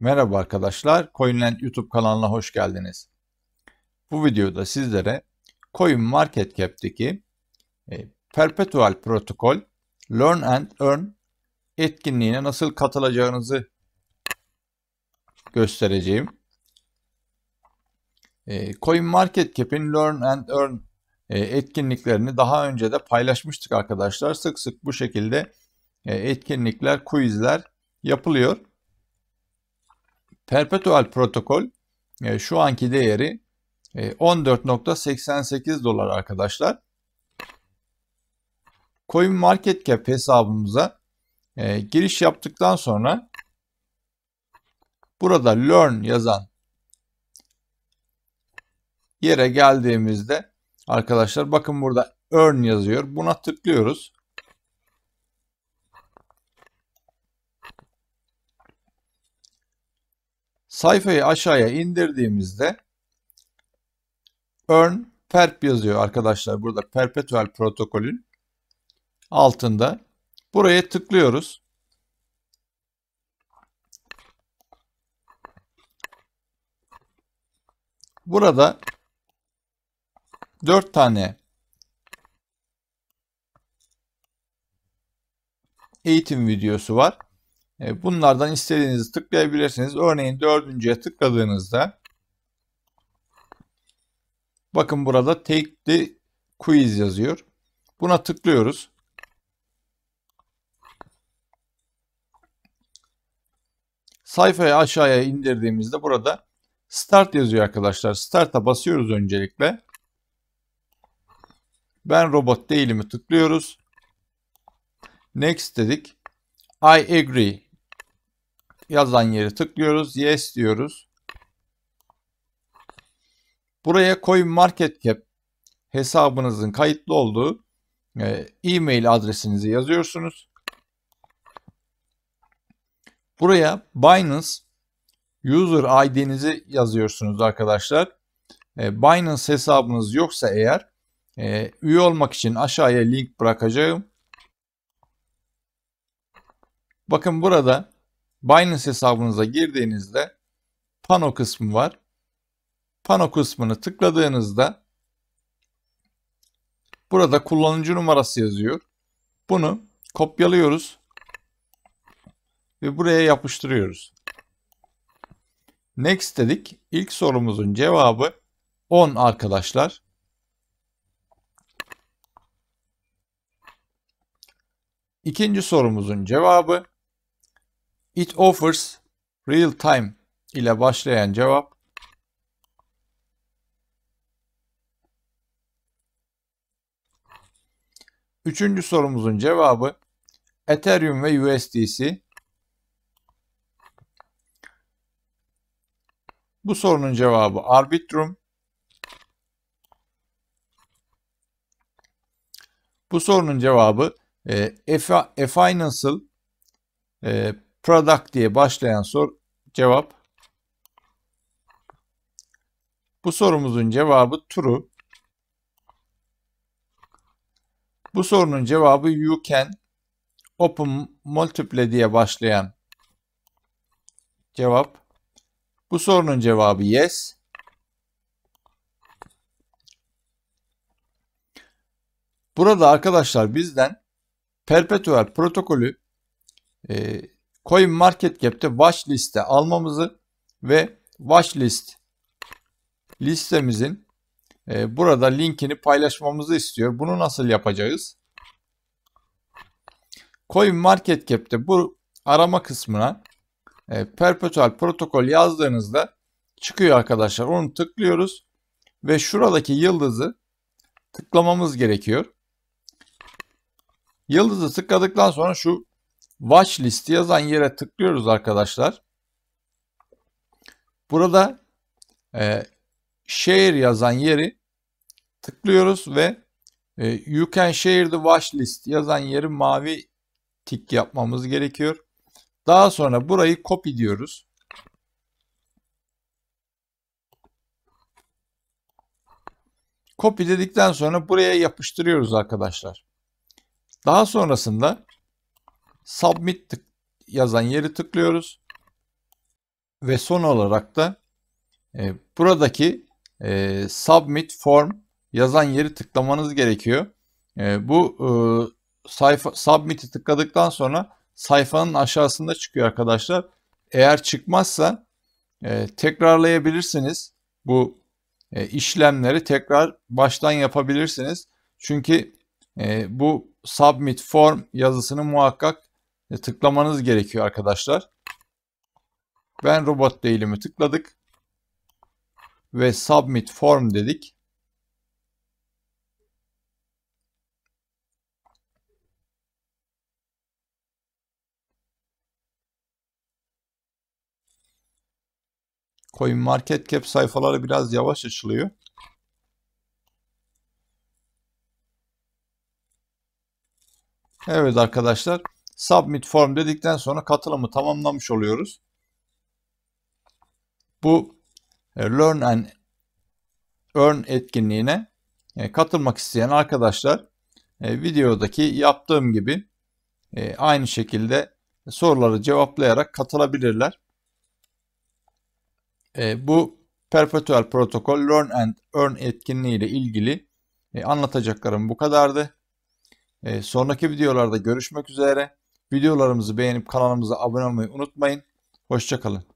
Merhaba arkadaşlar, CoinLand YouTube kanalına hoş geldiniz. Bu videoda sizlere CoinMarketCap'teki e, Perpetual Protokol Learn and Earn etkinliğine nasıl katılacağınızı göstereceğim. E, CoinMarketCap'in Learn and Earn e, etkinliklerini daha önce de paylaşmıştık arkadaşlar. Sık sık bu şekilde e, etkinlikler, quizler yapılıyor. Perpetual protokol e, şu anki değeri e, 14.88 dolar arkadaşlar. Coin Market Cap hesabımıza e, giriş yaptıktan sonra burada learn yazan yere geldiğimizde arkadaşlar bakın burada earn yazıyor. Buna tıklıyoruz. Sayfayı aşağıya indirdiğimizde earn perp yazıyor arkadaşlar. Burada perpetual protokolün altında. Buraya tıklıyoruz. Burada 4 tane eğitim videosu var. E, bunlardan istediğinizi tıklayabilirsiniz. Örneğin dördüncüye tıkladığınızda bakın burada take the quiz yazıyor. Buna tıklıyoruz. Sayfayı aşağıya indirdiğimizde burada start yazıyor arkadaşlar. Start'a basıyoruz öncelikle. Ben robot değilimi tıklıyoruz. Next dedik. I agree yazan yeri tıklıyoruz. Yes diyoruz. Buraya Market Cap hesabınızın kayıtlı olduğu e, e-mail adresinizi yazıyorsunuz. Buraya Binance user ID'nizi yazıyorsunuz arkadaşlar. E, Binance hesabınız yoksa eğer e, üye olmak için aşağıya link bırakacağım. Bakın burada Binance hesabınıza girdiğinizde pano kısmı var. Pano kısmını tıkladığınızda burada kullanıcı numarası yazıyor. Bunu kopyalıyoruz ve buraya yapıştırıyoruz. Next dedik. İlk sorumuzun cevabı 10 arkadaşlar. İkinci sorumuzun cevabı It offers real time ile başlayan cevap Üçüncü sorumuzun cevabı Ethereum ve USDC. Bu sorunun cevabı Arbitrum. Bu sorunun cevabı e, e, Financial e, Product diye başlayan sor cevap. Bu sorumuzun cevabı true. Bu sorunun cevabı you can open multiple diye başlayan cevap. Bu sorunun cevabı yes. Burada arkadaşlar bizden perpetual protokolü e, Coin Market Cap'te watch liste almamızı ve watch list listemizin e, burada linkini paylaşmamızı istiyor. Bunu nasıl yapacağız? Coin Market Cap'te bu arama kısmına e, Perpetual protokol yazdığınızda çıkıyor arkadaşlar. Onu tıklıyoruz ve şuradaki yıldızı tıklamamız gerekiyor. Yıldızı tıkladıktan sonra şu watch listi yazan yere tıklıyoruz arkadaşlar. Burada e, share yazan yeri tıklıyoruz ve e, you can share the watch list yazan yeri mavi tik yapmamız gerekiyor. Daha sonra burayı copy diyoruz. Copy dedikten sonra buraya yapıştırıyoruz arkadaşlar. Daha sonrasında submit tık yazan yeri tıklıyoruz. Ve son olarak da e, buradaki e, submit form yazan yeri tıklamanız gerekiyor. E, bu e, sayfa submit'i tıkladıktan sonra sayfanın aşağısında çıkıyor arkadaşlar. Eğer çıkmazsa e, tekrarlayabilirsiniz. Bu e, işlemleri tekrar baştan yapabilirsiniz. Çünkü e, bu submit form yazısını muhakkak e, tıklamanız gerekiyor arkadaşlar. Ben robot değilimi tıkladık. Ve submit form dedik. Coin Market Cap sayfaları biraz yavaş açılıyor. Evet arkadaşlar Submit form dedikten sonra katılımı tamamlamış oluyoruz. Bu e, Learn and Earn etkinliğine e, katılmak isteyen arkadaşlar e, videodaki yaptığım gibi aynı şekilde soruları cevaplayarak katılabilirler. Bu Perpetual Protokol Learn and Earn etkinliği ile ilgili anlatacaklarım bu kadardı. Sonraki videolarda görüşmek üzere. Videolarımızı beğenip kanalımıza abone olmayı unutmayın. Hoşçakalın.